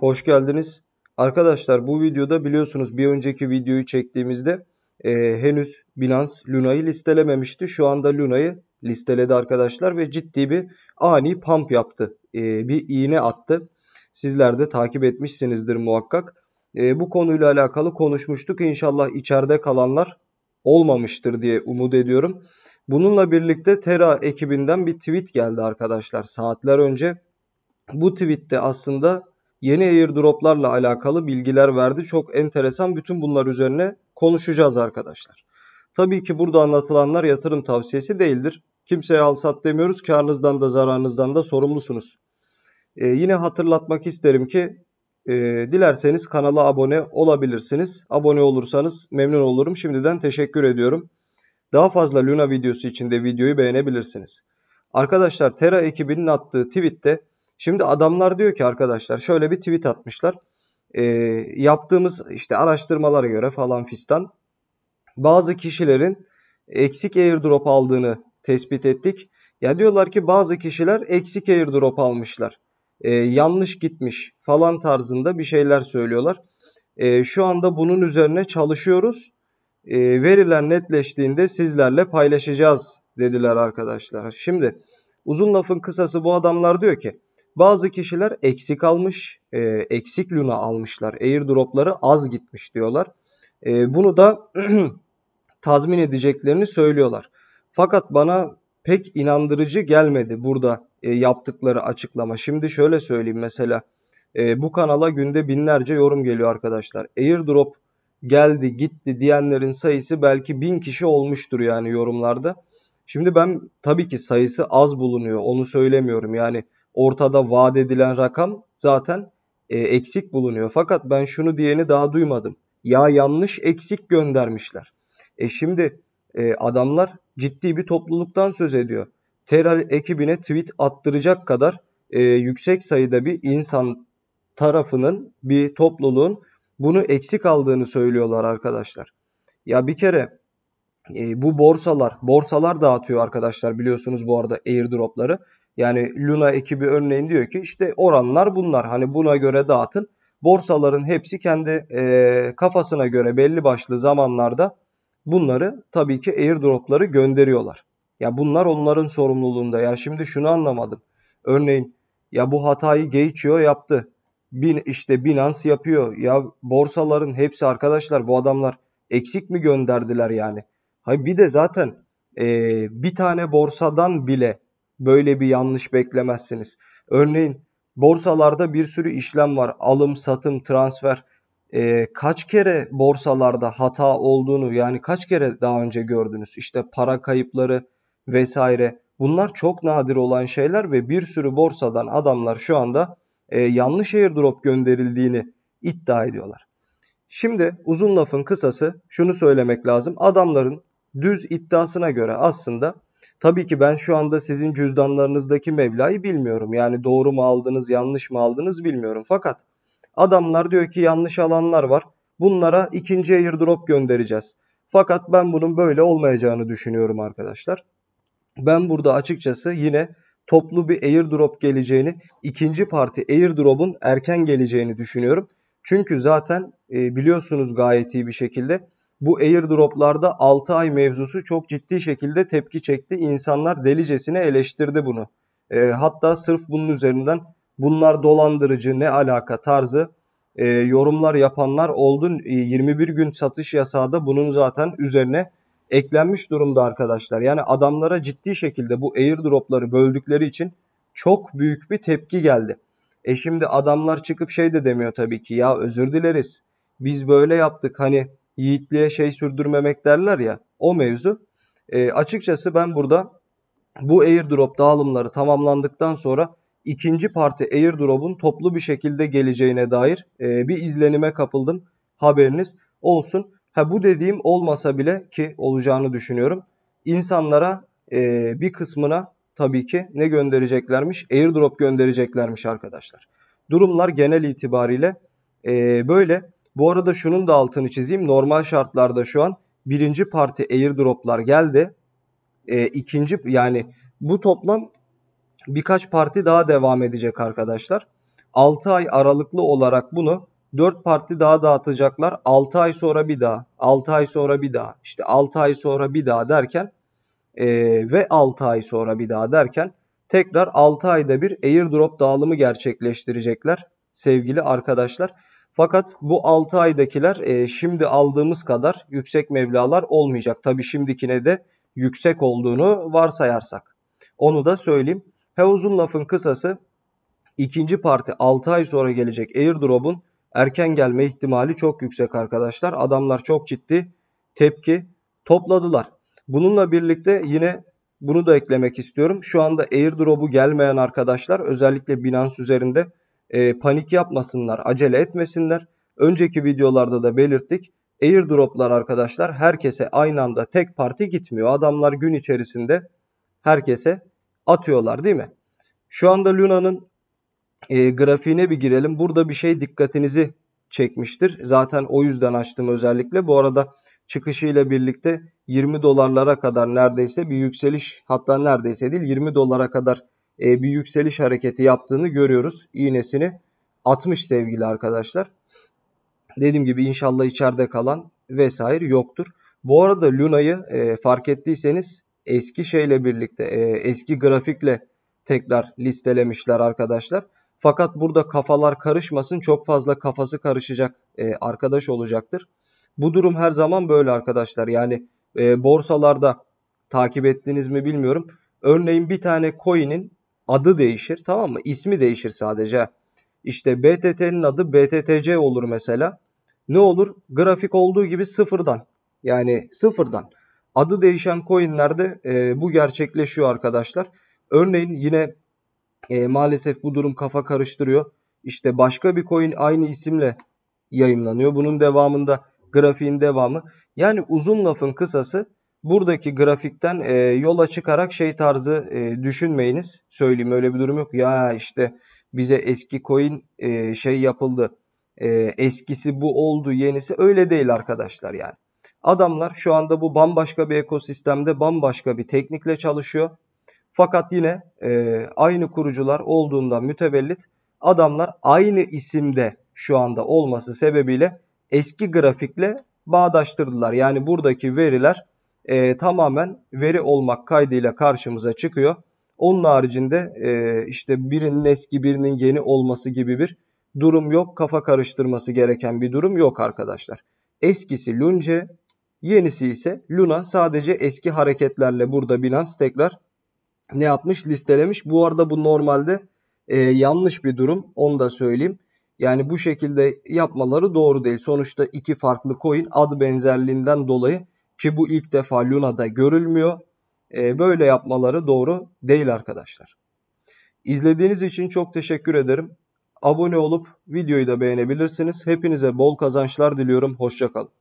Hoş geldiniz. Arkadaşlar bu videoda biliyorsunuz bir önceki videoyu çektiğimizde e, henüz Binance Luna'yı listelememişti. Şu anda Luna'yı listeledi arkadaşlar ve ciddi bir ani pump yaptı. E, bir iğne attı. Sizler de takip etmişsinizdir muhakkak. E, bu konuyla alakalı konuşmuştuk. İnşallah içeride kalanlar olmamıştır diye umut ediyorum. Bununla birlikte Terra ekibinden bir tweet geldi arkadaşlar saatler önce. Bu tweette aslında yeni airdroplarla alakalı bilgiler verdi. Çok enteresan bütün bunlar üzerine konuşacağız arkadaşlar. Tabii ki burada anlatılanlar yatırım tavsiyesi değildir. Kimseye al sat demiyoruz. Karnınızdan da zararınızdan da sorumlusunuz. Ee, yine hatırlatmak isterim ki e, dilerseniz kanala abone olabilirsiniz. Abone olursanız memnun olurum. Şimdiden teşekkür ediyorum. Daha fazla Luna videosu için de videoyu beğenebilirsiniz. Arkadaşlar Terra ekibinin attığı tweette Şimdi adamlar diyor ki arkadaşlar şöyle bir tweet atmışlar. E, yaptığımız işte araştırmalara göre falan fistan bazı kişilerin eksik airdrop aldığını tespit ettik. Ya diyorlar ki bazı kişiler eksik airdrop almışlar. E, yanlış gitmiş falan tarzında bir şeyler söylüyorlar. E, şu anda bunun üzerine çalışıyoruz. E, veriler netleştiğinde sizlerle paylaşacağız dediler arkadaşlar. Şimdi uzun lafın kısası bu adamlar diyor ki bazı kişiler eksik almış, e, eksik Luna almışlar. Airdropları az gitmiş diyorlar. E, bunu da tazmin edeceklerini söylüyorlar. Fakat bana pek inandırıcı gelmedi burada e, yaptıkları açıklama. Şimdi şöyle söyleyeyim mesela. E, bu kanala günde binlerce yorum geliyor arkadaşlar. Airdrop geldi gitti diyenlerin sayısı belki bin kişi olmuştur yani yorumlarda. Şimdi ben tabii ki sayısı az bulunuyor onu söylemiyorum yani ortada vaat edilen rakam zaten e, eksik bulunuyor. Fakat ben şunu diyeni daha duymadım. Ya yanlış eksik göndermişler. E şimdi e, adamlar ciddi bir topluluktan söz ediyor. Teral ekibine tweet attıracak kadar e, yüksek sayıda bir insan tarafının bir topluluğun bunu eksik aldığını söylüyorlar arkadaşlar. Ya bir kere e, bu borsalar, borsalar dağıtıyor arkadaşlar biliyorsunuz bu arada airdropları. Yani Luna ekibi örneğin diyor ki işte oranlar bunlar. Hani buna göre dağıtın. Borsaların hepsi kendi e, kafasına göre belli başlı zamanlarda bunları tabii ki airdropları gönderiyorlar. Ya bunlar onların sorumluluğunda. Ya şimdi şunu anlamadım. Örneğin ya bu hatayı geçiyor yaptı. Bin, işte Binance yapıyor. Ya borsaların hepsi arkadaşlar bu adamlar eksik mi gönderdiler yani? Hayır bir de zaten e, bir tane borsadan bile böyle bir yanlış beklemezsiniz. Örneğin borsalarda bir sürü işlem var. Alım, satım, transfer. E, kaç kere borsalarda hata olduğunu yani kaç kere daha önce gördünüz? İşte para kayıpları vesaire. Bunlar çok nadir olan şeyler ve bir sürü borsadan adamlar şu anda e, yanlış airdrop gönderildiğini iddia ediyorlar. Şimdi uzun lafın kısası şunu söylemek lazım. Adamların düz iddiasına göre aslında Tabii ki ben şu anda sizin cüzdanlarınızdaki meblağı bilmiyorum. Yani doğru mu aldınız, yanlış mı aldınız bilmiyorum. Fakat adamlar diyor ki yanlış alanlar var. Bunlara ikinci airdrop göndereceğiz. Fakat ben bunun böyle olmayacağını düşünüyorum arkadaşlar. Ben burada açıkçası yine toplu bir airdrop geleceğini, ikinci parti airdrop'un erken geleceğini düşünüyorum. Çünkü zaten e, biliyorsunuz gayet iyi bir şekilde bu airdroplarda 6 ay mevzusu çok ciddi şekilde tepki çekti. İnsanlar delicesine eleştirdi bunu. E, hatta sırf bunun üzerinden bunlar dolandırıcı ne alaka tarzı e, yorumlar yapanlar oldu. E, 21 gün satış yasağı da bunun zaten üzerine eklenmiş durumda arkadaşlar. Yani adamlara ciddi şekilde bu airdropları böldükleri için çok büyük bir tepki geldi. E şimdi adamlar çıkıp şey de demiyor tabii ki ya özür dileriz. Biz böyle yaptık hani yiğitliğe şey sürdürmemek derler ya o mevzu. E, açıkçası ben burada bu airdrop dağılımları tamamlandıktan sonra ikinci parti airdrop'un toplu bir şekilde geleceğine dair e, bir izlenime kapıldım. Haberiniz olsun. Ha bu dediğim olmasa bile ki olacağını düşünüyorum. İnsanlara e, bir kısmına tabii ki ne göndereceklermiş? Airdrop göndereceklermiş arkadaşlar. Durumlar genel itibariyle e, böyle. Bu arada şunun da altını çizeyim. Normal şartlarda şu an birinci parti airdroplar geldi. E, ikinci yani bu toplam birkaç parti daha devam edecek arkadaşlar. 6 ay aralıklı olarak bunu 4 parti daha dağıtacaklar. 6 ay sonra bir daha, 6 ay sonra bir daha, işte 6 ay sonra bir daha derken e, ve 6 ay sonra bir daha derken tekrar 6 ayda bir airdrop dağılımı gerçekleştirecekler sevgili arkadaşlar. Fakat bu 6 aydakiler e, şimdi aldığımız kadar yüksek meblalar olmayacak. Tabi şimdikine de yüksek olduğunu varsayarsak. Onu da söyleyeyim. He uzun lafın kısası ikinci parti 6 ay sonra gelecek airdrop'un erken gelme ihtimali çok yüksek arkadaşlar. Adamlar çok ciddi tepki topladılar. Bununla birlikte yine bunu da eklemek istiyorum. Şu anda airdrop'u gelmeyen arkadaşlar özellikle Binance üzerinde e, panik yapmasınlar, acele etmesinler. Önceki videolarda da belirttik. Airdroplar arkadaşlar herkese aynı anda tek parti gitmiyor. Adamlar gün içerisinde herkese atıyorlar değil mi? Şu anda Luna'nın e, grafiğine bir girelim. Burada bir şey dikkatinizi çekmiştir. Zaten o yüzden açtım özellikle. Bu arada çıkışıyla birlikte 20 dolarlara kadar neredeyse bir yükseliş hatta neredeyse değil 20 dolara kadar e, bir yükseliş hareketi yaptığını görüyoruz. İğnesini atmış sevgili arkadaşlar. Dediğim gibi inşallah içeride kalan vesaire yoktur. Bu arada Luna'yı e, fark ettiyseniz eski şeyle birlikte e, eski grafikle tekrar listelemişler arkadaşlar. Fakat burada kafalar karışmasın çok fazla kafası karışacak e, arkadaş olacaktır. Bu durum her zaman böyle arkadaşlar. Yani e, borsalarda takip ettiniz mi bilmiyorum. Örneğin bir tane coin'in adı değişir tamam mı? İsmi değişir sadece. İşte BTT'nin adı BTTC olur mesela. Ne olur? Grafik olduğu gibi sıfırdan. Yani sıfırdan. Adı değişen coinlerde e, bu gerçekleşiyor arkadaşlar. Örneğin yine e, maalesef bu durum kafa karıştırıyor. İşte başka bir coin aynı isimle yayınlanıyor. Bunun devamında grafiğin devamı. Yani uzun lafın kısası buradaki grafikten e, yola çıkarak şey tarzı e, düşünmeyiniz. Söyleyeyim öyle bir durum yok. Ya işte bize eski coin e, şey yapıldı. E, eskisi bu oldu yenisi öyle değil arkadaşlar yani. Adamlar şu anda bu bambaşka bir ekosistemde bambaşka bir teknikle çalışıyor. Fakat yine e, aynı kurucular olduğundan mütevellit adamlar aynı isimde şu anda olması sebebiyle eski grafikle bağdaştırdılar. Yani buradaki veriler e, tamamen veri olmak kaydıyla karşımıza çıkıyor. Onun haricinde e, işte birinin eski birinin yeni olması gibi bir durum yok. Kafa karıştırması gereken bir durum yok arkadaşlar. Eskisi Lunce, yenisi ise Luna. Sadece eski hareketlerle burada Binance tekrar ne yapmış? Listelemiş. Bu arada bu normalde e, yanlış bir durum. Onu da söyleyeyim. Yani bu şekilde yapmaları doğru değil. Sonuçta iki farklı coin ad benzerliğinden dolayı ki bu ilk defa Luna'da görülmüyor. E, böyle yapmaları doğru değil arkadaşlar. İzlediğiniz için çok teşekkür ederim. Abone olup videoyu da beğenebilirsiniz. Hepinize bol kazançlar diliyorum. Hoşçakalın.